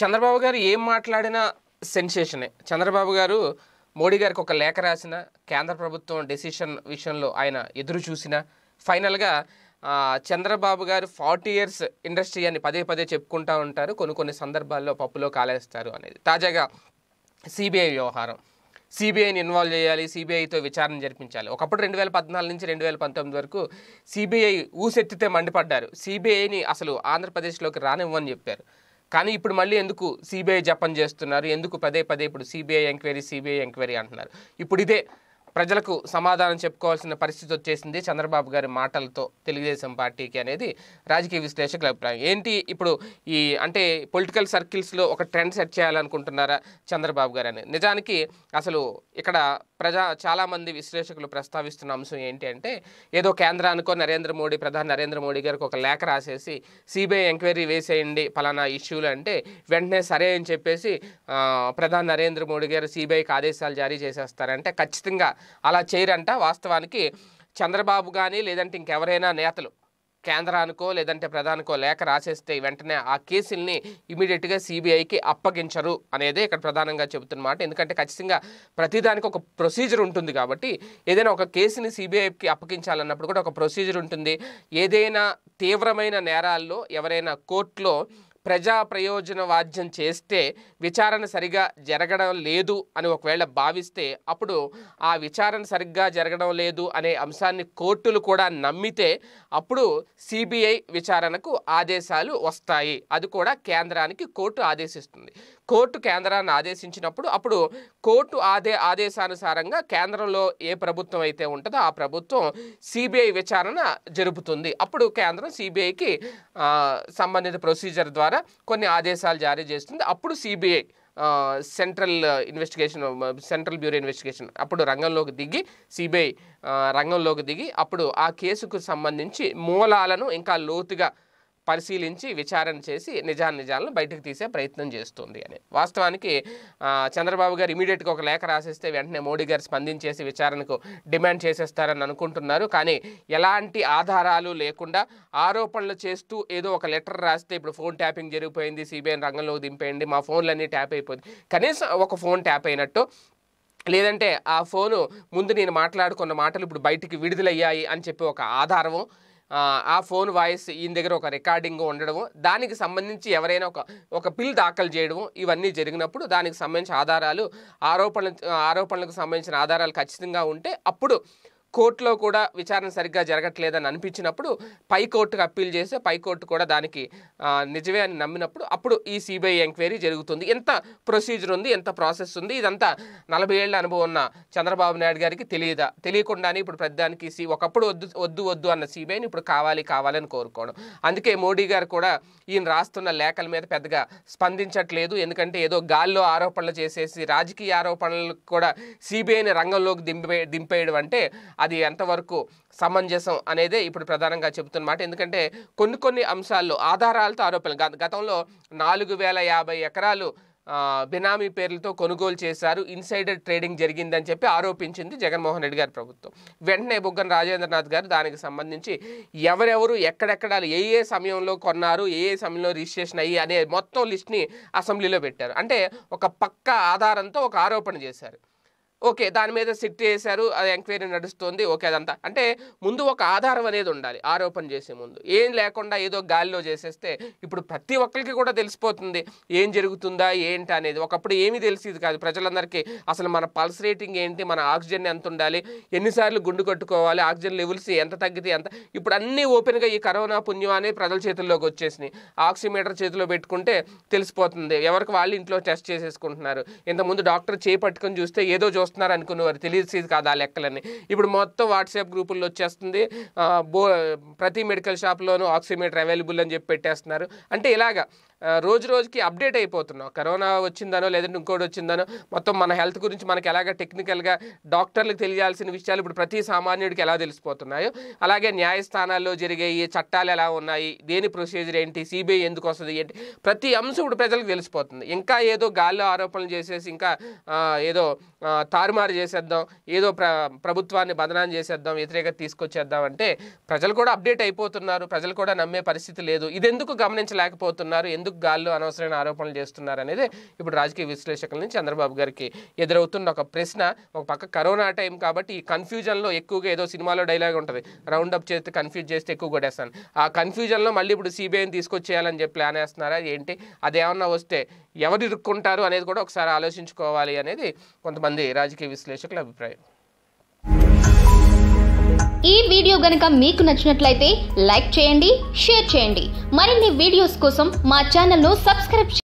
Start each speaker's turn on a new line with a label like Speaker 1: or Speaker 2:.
Speaker 1: చంద్రబాబు గారు ఏం మాట్లాడినా సెన్సేషనే చంద్రబాబు గారు మోడీ గారికి ఒక లేఖ రాసిన కేంద్ర ప్రభుత్వం డెసిషన్ విషయంలో ఆయన ఎదురు చూసిన ఫైనల్గా చంద్రబాబు గారు ఫార్టీ ఇయర్స్ ఇండస్ట్రీ అని పదే పదే చెప్పుకుంటూ ఉంటారు కొన్ని కొన్ని సందర్భాల్లో పప్పులో కాలేస్తారు అనేది తాజాగా సిబిఐ వ్యవహారం సిబిఐని ఇన్వాల్వ్ చేయాలి సిబిఐతో విచారణ జరిపించాలి ఒకప్పుడు రెండు వేల పద్నాలుగు నుంచి రెండు వేల పంతొమ్మిది వరకు సిబిఐ ఊసెత్తితే మండిపడ్డారు సిబిఐని అసలు ఆంధ్రప్రదేశ్లోకి రానివ్వని చెప్పారు కానీ ఇప్పుడు మళ్ళీ ఎందుకు సిబిఐ జపం చేస్తున్నారు ఎందుకు పదే పదే ఇప్పుడు సిబిఐ ఎంక్వైరీ సిబిఐ ఎంక్వైరీ అంటున్నారు ఇప్పుడు ఇదే ప్రజలకు సమాధానం చెప్పుకోవాల్సిన పరిస్థితి వచ్చేసింది చంద్రబాబు గారి మాటలతో తెలుగుదేశం పార్టీకి అనేది రాజకీయ విశ్లేషకుల అభిప్రాయం ఏంటి ఇప్పుడు ఈ అంటే పొలిటికల్ సర్కిల్స్లో ఒక ట్రెండ్ సెట్ చేయాలనుకుంటున్నారా చంద్రబాబు గారు నిజానికి అసలు ఇక్కడ ప్రజా చాలామంది విశ్లేషకులు ప్రస్తావిస్తున్న అంశం ఏంటి అంటే ఏదో కేంద్రానికో నరేంద్ర మోడీ ప్రధాని నరేంద్ర మోడీ గారికి ఒక లేఖ రాసేసి సిబిఐ ఎంక్వైరీ వేసేయండి పలానా ఇష్యూలు అంటే వెంటనే సరే అని చెప్పేసి ప్రధాని నరేంద్ర మోడీ గారు సిబిఐకి ఆదేశాలు జారీ చేసేస్తారంటే ఖచ్చితంగా అలా చేయరంట వాస్తవానికి చంద్రబాబు కానీ లేదంటే ఇంకెవరైనా నేతలు కేంద్రానికో లేదంటే ప్రధానికో లేఖ రాసేస్తే వెంటనే ఆ కేసుల్ని ఇమీడియట్గా సిబిఐకి అప్పగించరు అనేది ఇక్కడ ప్రధానంగా చెబుతున్నమాట ఎందుకంటే ఖచ్చితంగా ప్రతిదానికి ఒక ప్రొసీజర్ ఉంటుంది కాబట్టి ఏదైనా ఒక కేసుని సిబిఐకి అప్పగించాలన్నప్పుడు కూడా ఒక ప్రొసీజర్ ఉంటుంది ఏదైనా తీవ్రమైన నేరాల్లో ఎవరైనా కోర్టులో ప్రజా ప్రయోజన వాద్యం చేస్తే విచారణ సరిగా జరగడం లేదు అని ఒకవేళ భావిస్తే అప్పుడు ఆ విచారణ సరిగ్గా జరగడం లేదు అనే అంశాన్ని కోర్టులు కూడా నమ్మితే అప్పుడు సిబిఐ విచారణకు ఆదేశాలు వస్తాయి అది కూడా కేంద్రానికి కోర్టు ఆదేశిస్తుంది కోర్టు కేంద్రాన్ని ఆదేశించినప్పుడు అప్పుడు కోర్టు ఆదే ఆదేశానుసారంగా కేంద్రంలో ఏ ప్రభుత్వం అయితే ఉంటుందో ఆ ప్రభుత్వం సిబిఐ విచారణ జరుపుతుంది అప్పుడు కేంద్రం సిబిఐకి సంబంధిత ప్రొసీజర్ ద్వారా కొన్ని ఆదేశాలు జారీ చేస్తుంది అప్పుడు CBI central investigation central bureau investigation అప్పుడు రంగంలోకి దిగి సిబిఐ రంగంలోకి దిగి అప్పుడు ఆ కేసుకు సంబంధించి మూలాలను ఇంకా లోతుగా పరిశీలించి విచారణ చేసి నిజానిజాలను బయటకు తీసే ప్రయత్నం చేస్తుంది అని వాస్తవానికి చంద్రబాబు గారు ఇమీడియట్గా ఒక లేఖ రాసేస్తే వెంటనే మోడీ గారు స్పందించేసి విచారణకు డిమాండ్ చేసేస్తారని అనుకుంటున్నారు కానీ ఎలాంటి ఆధారాలు లేకుండా ఆరోపణలు చేస్తూ ఏదో ఒక లెటర్ రాస్తే ఇప్పుడు ఫోన్ ట్యాపింగ్ జరిగిపోయింది సిబిఐ రంగంలో దింపేయండి మా ఫోన్లన్నీ ట్యాప్ అయిపోయింది కనీసం ఒక ఫోన్ ట్యాప్ అయినట్టు లేదంటే ఆ ఫోను ముందు నేను మాట్లాడుకున్న మాటలు ఇప్పుడు బయటికి విడుదలయ్యాయి అని చెప్పి ఒక ఆధారము ఆ ఫోన్ వాయిస్ ఈయన దగ్గర ఒక రికార్డింగ్ ఉండడము దానికి సంబంధించి ఎవరైనా ఒక ఒక బిల్ దాఖలు చేయడము ఇవన్నీ జరిగినప్పుడు దానికి సంబంధించిన ఆధారాలు ఆరోపణ ఆరోపణలకు సంబంధించిన ఆధారాలు ఖచ్చితంగా ఉంటే అప్పుడు కోర్టులో కూడా విచారణ సరిగ్గా జరగట్లేదని అనిపించినప్పుడు పై కోర్టుకు అప్పీల్ చేస్తే పై కోర్టు కూడా దానికి నిజమే అని నమ్మినప్పుడు అప్పుడు ఈ సిబిఐ ఎంక్వైరీ జరుగుతుంది ఎంత ప్రొసీజర్ ఉంది ఎంత ప్రాసెస్ ఉంది ఇదంతా నలభై ఏళ్ళ అనుభవం ఉన్న చంద్రబాబు నాయుడు గారికి తెలియదా తెలియకుండానే ఇప్పుడు ప్రతిదానికి సి ఒకప్పుడు వద్దు వద్దు వద్దు అన్న సిబిఐని ఇప్పుడు కావాలి కావాలని కోరుకోవడం అందుకే మోడీ గారు కూడా ఈయన రాస్తున్న లేఖల మీద పెద్దగా స్పందించట్లేదు ఎందుకంటే ఏదో గాల్లో ఆరోపణలు చేసేసి రాజకీయ ఆరోపణలకు కూడా సిబిఐని రంగంలోకి దింపే దింపేయడం అంటే అది ఎంతవరకు సమంజసం అనేదే ఇప్పుడు ప్రధానంగా చెబుతున్నమాట ఎందుకంటే కొన్ని కొన్ని అంశాల్లో ఆధారాలతో ఆరోపణలు గతంలో నాలుగు వేల యాభై ఎకరాలు బినామీ పేర్లతో కొనుగోలు చేశారు ఇన్సైడర్ ట్రేడింగ్ జరిగిందని చెప్పి ఆరోపించింది జగన్మోహన్ రెడ్డి గారి ప్రభుత్వం వెంటనే బుగ్గన రాజేంద్రనాథ్ గారు దానికి సంబంధించి ఎవరెవరు ఎక్కడెక్కడ ఏ ఏ సమయంలో కొన్నారు ఏ ఏ సమయంలో రిజిస్ట్రేషన్ అయ్యి అనే మొత్తం లిస్ట్ని అసెంబ్లీలో పెట్టారు అంటే ఒక పక్క ఆధారంతో ఒక ఆరోపణ చేశారు ఓకే దాని మీద సిట్ చేశారు అది ఎంక్వైరీ నడుస్తుంది ఓకే అదంతా అంటే ముందు ఒక ఆధారం అనేది ఉండాలి ఆరోపణ చేసే ముందు ఏం లేకుండా ఏదో గాలిలో చేసేస్తే ఇప్పుడు ప్రతి ఒక్కరికి కూడా తెలిసిపోతుంది ఏం జరుగుతుందా ఏంటి అనేది ఒకప్పుడు ఏమీ తెలిసేది కాదు ప్రజలందరికీ అసలు మన పల్స్ రేటింగ్ ఏంటి మన ఆక్సిజన్ ఎంత ఉండాలి ఎన్నిసార్లు గుండు కట్టుకోవాలి ఆక్సిజన్ లెవెల్స్ ఎంత తగ్గితే ఎంత ఇప్పుడు అన్నీ ఓపెన్గా ఈ కరోనా పుణ్యం అనేది ప్రజల చేతుల్లోకి వచ్చేసినాయి ఆక్సిమీటర్ చేతిలో పెట్టుకుంటే తెలిసిపోతుంది ఎవరికి వాళ్ళు ఇంట్లో టెస్ట్ చేసేసుకుంటున్నారు ఇంతకుముందు డాక్టర్ చేపట్టుకొని చూస్తే ఏదో చూస్తుంది చూస్తున్నారు అనుకునే వారు తెలిసేది కాదు ఆ లెక్కలని ఇప్పుడు మొత్తం వాట్సాప్ గ్రూపుల్లో వచ్చేస్తుంది బో ప్రతి మెడికల్ షాప్లోనూ ఆక్సిమీటర్ అవైలబుల్ అని చెప్పి పెట్టేస్తున్నారు అంటే ఇలాగా రోజు రోజుకి అప్డేట్ అయిపోతున్నాం కరోనా వచ్చిందనో లేదంటే ఇంకోటి వచ్చిందనో మొత్తం మన హెల్త్ గురించి మనకి ఎలాగ టెక్నికల్గా డాక్టర్లకు తెలియాల్సిన విషయాలు ఇప్పుడు ప్రతి సామాన్యుడికి ఎలా తెలిసిపోతున్నాయో అలాగే న్యాయస్థానాల్లో జరిగే ఈ చట్టాలు ఎలా ఉన్నాయి దేని ప్రొసీజర్ ఏంటి సిబిఐ ఎందుకు వస్తుంది ఏంటి ప్రతి అంశం ఇప్పుడు ప్రజలకు తెలిసిపోతుంది ఇంకా ఏదో గాల్లో ఆరోపణలు చేసేసి ఇంకా ఏదో తా తారుమారు చేసేద్దాం ఏదో ప్ర ప్రభుత్వాన్ని బంధనాన్ని చేసేద్దాం వ్యతిరేకత తీసుకొచ్చేద్దాం అంటే ప్రజలు కూడా అప్డేట్ అయిపోతున్నారు ప్రజలు కూడా నమ్మే పరిస్థితి లేదు ఇది ఎందుకు గమనించలేకపోతున్నారు ఎందుకు గాల్లో అనవసరమైన ఆరోపణలు చేస్తున్నారు అనేది ఇప్పుడు రాజకీయ విశ్లేషకుల నుంచి చంద్రబాబు గారికి ఎదురవుతున్న ఒక ప్రశ్న ఒక పక్క కరోనా టైం కాబట్టి ఈ కన్ఫ్యూజన్లో ఎక్కువగా ఏదో సినిమాలో డైలాగ్ ఉంటుంది రౌండ్ అప్ చేస్తే కన్ఫ్యూజ్ చేస్తే ఎక్కువ కొట్టేస్తాను ఆ కన్ఫ్యూజన్లో మళ్ళీ ఇప్పుడు సిబిఐని తీసుకొచ్చేయాలని చెప్పి ప్లాన్ వేస్తున్నారా ఏంటి అదేమన్నా వస్తే ఎవరు ఇరుక్కుంటారు అనేది కూడా ఒకసారి ఆలోచించుకోవాలి అనేది కొంతమంది రాజకీయ విశ్లేషకుల అభిప్రాయం ఈ వీడియో గనక మీకు నచ్చినట్లయితే లైక్ చేయండి షేర్ చేయండి మరిన్ని వీడియోస్ కోసం మా ఛానల్ను సబ్స్క్రైబ్